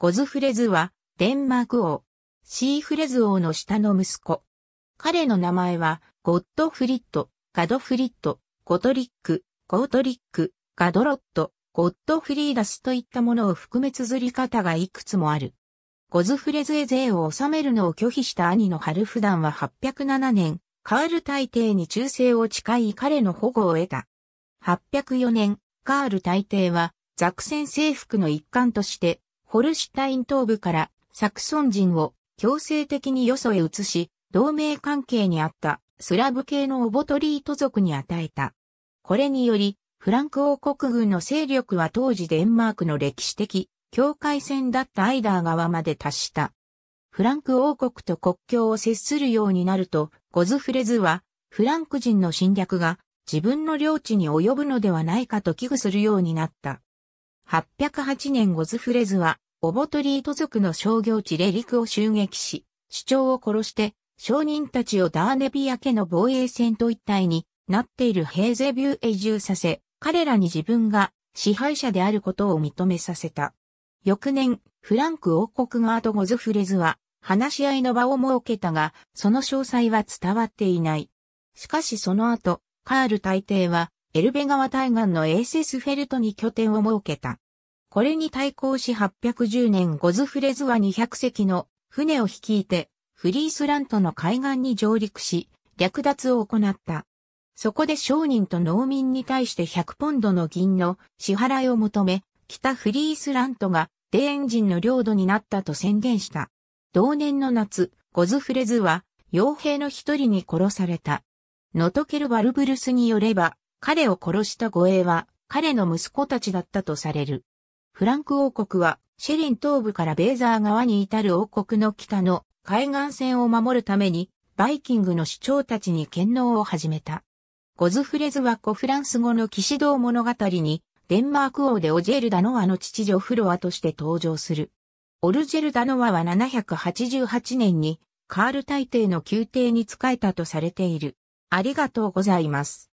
ゴズフレズは、デンマーク王、シーフレズ王の下の息子。彼の名前は、ゴッドフリット、ガドフリット、ゴトリック、ゴートリック、ガドロット、ゴッドフリーダスといったものを含め綴り方がいくつもある。ゴズフレズへ税を納めるのを拒否した兄のハルフダンは807年、カール大帝に忠誠を誓い彼の保護を得た。804年、カール大帝は、ザクセン征服の一環として、ホルシュタイン東部からサクソン人を強制的によそへ移し、同盟関係にあったスラブ系のオボトリート族に与えた。これにより、フランク王国軍の勢力は当時デンマークの歴史的境界線だったアイダー側まで達した。フランク王国と国境を接するようになると、ゴズフレズは、フランク人の侵略が自分の領地に及ぶのではないかと危惧するようになった。808年ゴズフレズは、オボトリート族の商業地レリクを襲撃し、主張を殺して、商人たちをダーネビア家の防衛戦と一体になっているヘーゼビューへ移住させ、彼らに自分が支配者であることを認めさせた。翌年、フランク王国側とゴズフレズは、話し合いの場を設けたが、その詳細は伝わっていない。しかしその後、カール大帝は、エルベ川対岸のエーセスフェルトに拠点を設けた。これに対抗し810年ゴズフレズは200隻の船を率いてフリースラントの海岸に上陸し、略奪を行った。そこで商人と農民に対して100ポンドの銀の支払いを求め、北フリースラントがデーンジンの領土になったと宣言した。同年の夏、ゴズフレズは傭兵の一人に殺された。ノトケル・バルブルスによれば、彼を殺した護衛は彼の息子たちだったとされる。フランク王国はシェリン東部からベーザー側に至る王国の北の海岸線を守るためにバイキングの首長たちに権能を始めた。ゴズフレズはコフランス語の騎士道物語にデンマーク王でオジェルダノアの父ジョフロアとして登場する。オルジェルダノアは788年にカール大帝の宮廷に仕えたとされている。ありがとうございます。